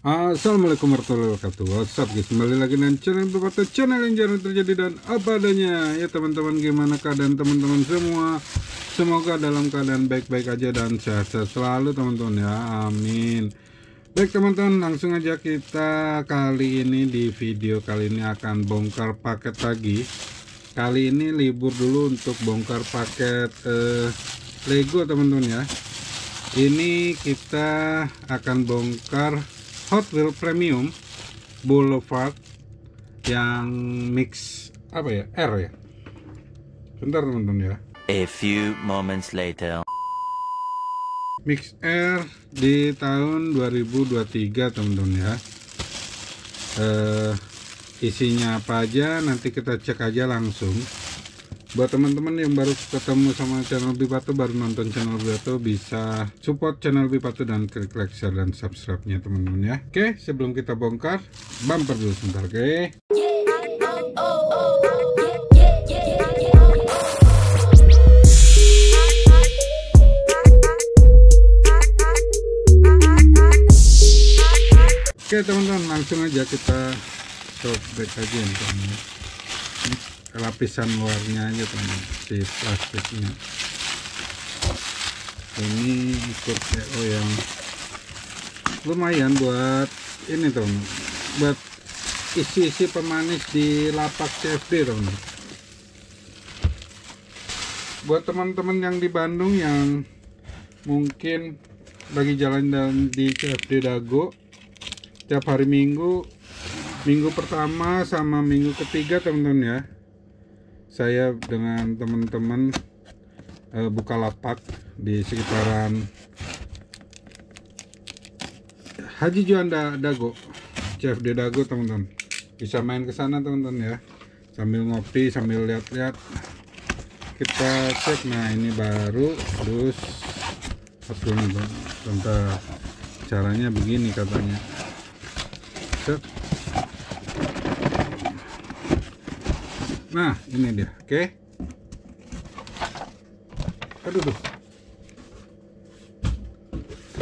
Assalamualaikum warahmatullahi wabarakatuh What's up guys kembali lagi dengan channel Bapak channel yang jarang terjadi dan apa adanya ya teman-teman gimana keadaan teman-teman semua semoga dalam keadaan baik-baik aja dan sehat-sehat selalu teman-teman ya amin baik teman-teman langsung aja kita kali ini di video kali ini akan bongkar paket lagi kali ini libur dulu untuk bongkar paket eh, Lego teman-teman ya ini kita akan bongkar Hot Wheel Premium Boulevard yang mix apa ya R ya bentar teman-teman ya a few moments later mix R di tahun 2023 teman-teman ya uh, isinya apa aja nanti kita cek aja langsung buat teman-teman yang baru ketemu sama channel BIPATU baru nonton channel BIPATU bisa support channel BIPATU dan klik like share dan subscribe nya teman-teman ya oke sebelum kita bongkar bumper dulu sebentar oke Oke teman-teman langsung aja kita back aja untuk teman lapisan luarnya aja teman si plastiknya ini ikut PO yang lumayan buat ini teman buat isi-isi pemanis di lapak CFD teman buat teman-teman yang di Bandung yang mungkin bagi jalan dan di CFD Dago tiap hari Minggu minggu pertama sama minggu ketiga teman-teman ya saya dengan teman-teman e, eh, buka lapak di sekitaran Haji Juanda Dago Chef De Dago teman-teman bisa main ke sana teman-teman ya sambil ngopi sambil lihat-lihat kita cek nah ini baru terus satu nih caranya begini katanya Set. nah ini dia oke okay. aduh tuh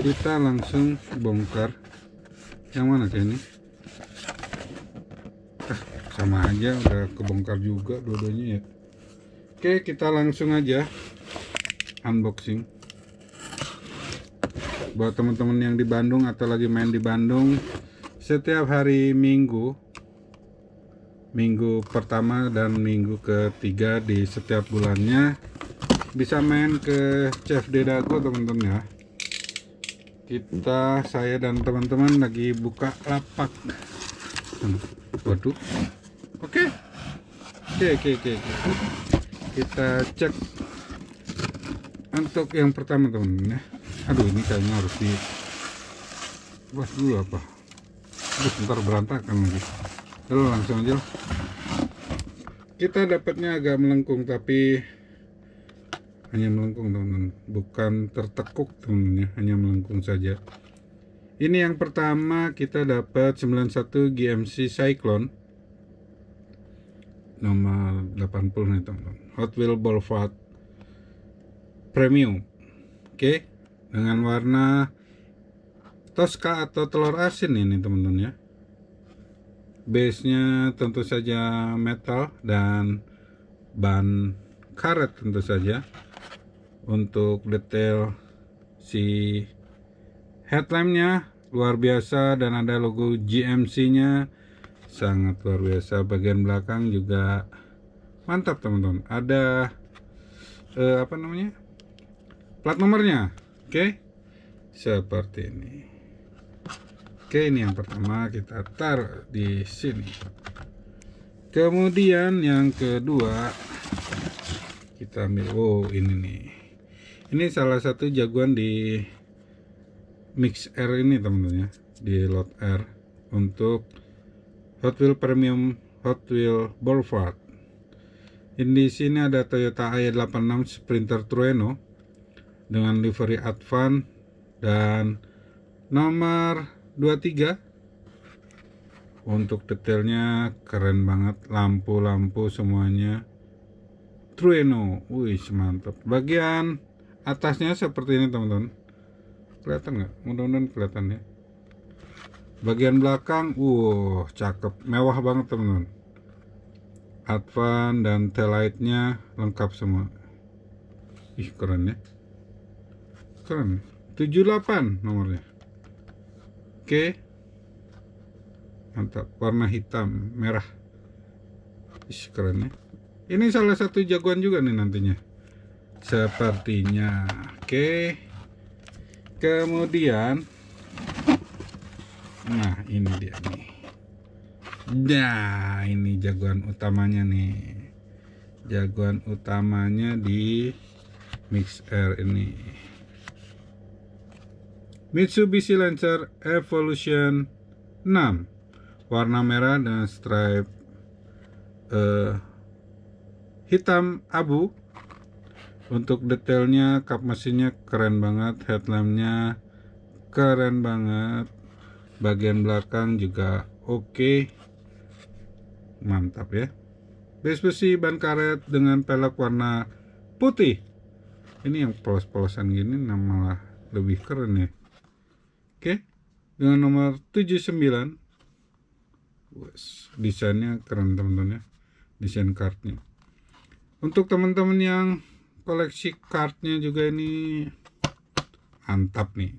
kita langsung bongkar yang mana sih ini ah, sama aja udah kebongkar juga dua ya oke kita langsung aja unboxing buat teman-teman yang di Bandung atau lagi main di Bandung setiap hari Minggu minggu pertama dan minggu ketiga di setiap bulannya bisa main ke Chef Dedago teman-teman ya kita saya dan teman-teman lagi buka lapak waduh oke okay. oke okay, oke okay, oke kita cek untuk yang pertama teman-teman ya aduh ini kayaknya harus di buat dulu apa Aduh, bentar berantakan lagi Terus langsung aja lah. Kita dapatnya agak melengkung tapi hanya melengkung teman-teman, bukan tertekuk teman-teman ya, hanya melengkung saja. Ini yang pertama kita dapat 91 GMC Cyclone nomor 80 nih teman-teman. Hot Wheel Boulevard Premium. Oke, okay. dengan warna Tosca atau telur asin ini teman-teman ya base-nya tentu saja metal dan ban karet tentu saja untuk detail si headlampnya luar biasa dan ada logo GMC nya sangat luar biasa bagian belakang juga mantap teman-teman ada eh, apa namanya plat nomornya oke okay? seperti ini Oke, ini yang pertama kita taruh di sini. Kemudian yang kedua kita ambil oh ini nih. Ini salah satu jagoan di Mix R ini teman-teman ya, di Lot R untuk Hot Wheel Premium Hot Wheel Boulevard. Ini di sini ada Toyota AY86 Sprinter Trueno dengan livery Advan dan nomor 23 untuk detailnya keren banget lampu-lampu semuanya Trueno wih mantap bagian atasnya seperti ini teman-teman kelihatan nggak mudah-mudahan kelihatan ya bagian belakang wow cakep mewah banget teman-teman advan dan taillightnya lengkap semua ih keren ya keren 78 nomornya Oke. Mantap. Warna hitam, merah. Ish, keren ya. Ini salah satu jagoan juga nih nantinya. Sepertinya. Oke. Kemudian. Nah, ini dia nih. Nah, ini jagoan utamanya nih. Jagoan utamanya di mix mixer ini. Mitsubishi Lancer Evolution 6 warna merah dan stripe uh, hitam abu untuk detailnya kap mesinnya keren banget headlampnya keren banget bagian belakang juga oke okay. mantap ya base besi ban karet dengan pelek warna putih ini yang polos-polosan gini malah lebih keren ya Oke. Dengan nomor 79. Wes, desainnya keren teman-teman ya. Desain kartnya Untuk teman-teman yang koleksi kartnya juga ini mantap nih.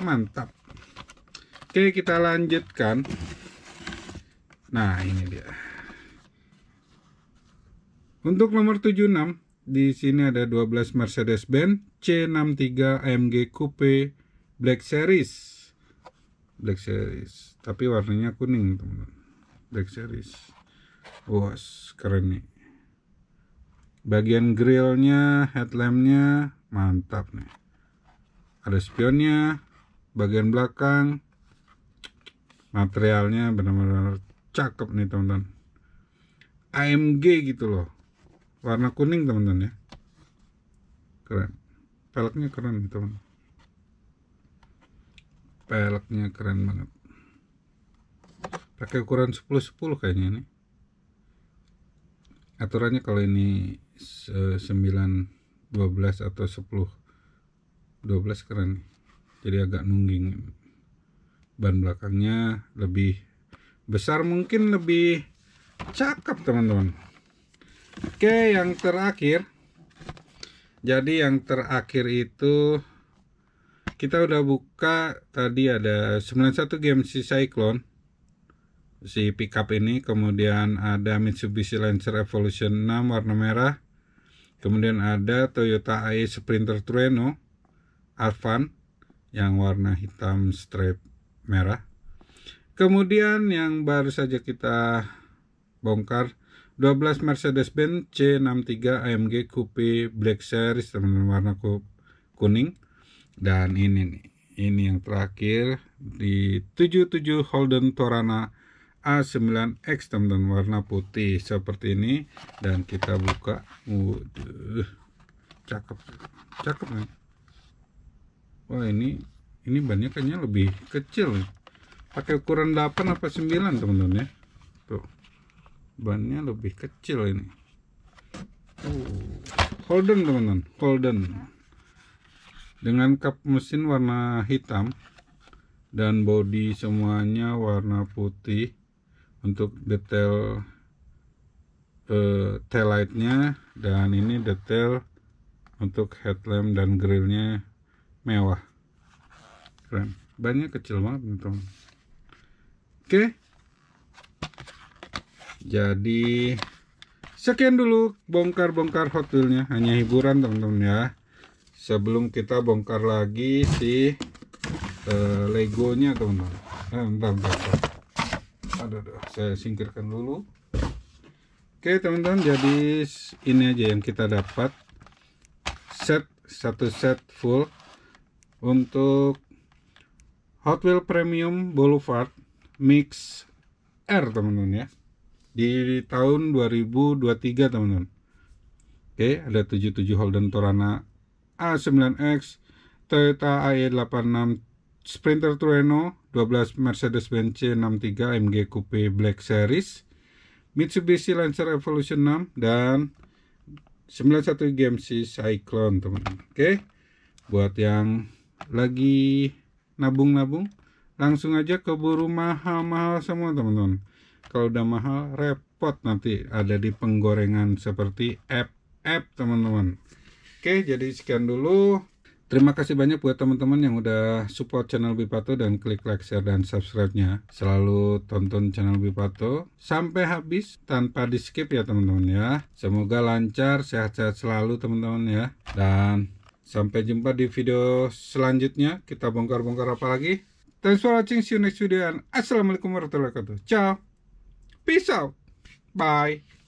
Mantap. Oke, kita lanjutkan. Nah, ini dia. Untuk nomor 76, di sini ada 12 Mercedes-Benz C63 AMG Coupe Black Series Black Series tapi warnanya kuning teman-teman Black Series bos keren nih bagian grillnya headlampnya mantap nih ada spionnya bagian belakang materialnya benar-benar cakep nih teman-teman AMG gitu loh warna kuning teman-teman ya keren peleknya keren teman-teman peleknya keren banget pakai ukuran 10-10 kayaknya ini aturannya kalau ini 9 12 atau 10 12 keren jadi agak nungging ban belakangnya lebih besar mungkin lebih cakep teman-teman oke yang terakhir jadi yang terakhir itu kita udah buka tadi ada 91 si Cyclone si pickup ini kemudian ada Mitsubishi Lancer Evolution 6 warna merah kemudian ada Toyota AE Sprinter Trueno Arvan yang warna hitam strip merah kemudian yang baru saja kita bongkar 12 Mercedes-Benz C63 AMG Coupe Black Series teman-teman warna kuning dan ini nih ini yang terakhir di 77 Holden Torana A9X teman-teman warna putih seperti ini dan kita buka waduh cakep cakep nih wah ini ini bannya kayaknya lebih kecil nih. pakai ukuran 8 apa 9 teman-teman ya tuh bannya lebih kecil ini uh, Holden teman-teman Holden dengan kap mesin warna hitam dan bodi semuanya warna putih untuk detail uh, tail lightnya dan ini detail untuk headlamp dan grillnya mewah keren bannya kecil banget nih teman oke jadi sekian dulu bongkar-bongkar hotelnya hanya hiburan teman-teman ya sebelum kita bongkar lagi si uh, legonya teman-teman eh, bentar, bentar, bentar. Aduh, aduh, saya singkirkan dulu oke teman-teman jadi ini aja yang kita dapat set satu set full untuk Hot Wheels Premium Boulevard Mix R teman-teman ya di tahun 2023 teman-teman oke ada 77 Holden Torana A9X, Toyota AE86 Sprinter Trueno, 12 Mercedes-Benz C63 MG Coupe Black Series, Mitsubishi Lancer Evolution 6 dan 91 GMC Cyclone teman-teman. Oke. Buat yang lagi nabung-nabung langsung aja keburu mahal-mahal semua teman-teman. Kalau udah mahal repot nanti ada di penggorengan seperti app-app teman-teman. Oke, jadi sekian dulu. Terima kasih banyak buat teman-teman yang udah support channel Bipato dan klik like, share, dan subscribe-nya. Selalu tonton channel Bipato sampai habis tanpa di skip ya teman-teman ya. Semoga lancar, sehat-sehat selalu teman-teman ya. Dan sampai jumpa di video selanjutnya. Kita bongkar-bongkar apa lagi. Thanks for watching, see you next video. And Assalamualaikum warahmatullahi wabarakatuh. Ciao. Peace out. Bye.